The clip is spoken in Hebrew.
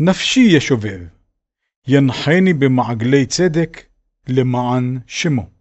נפשי ישובב, ינחני במעגלי צדק למען שמו.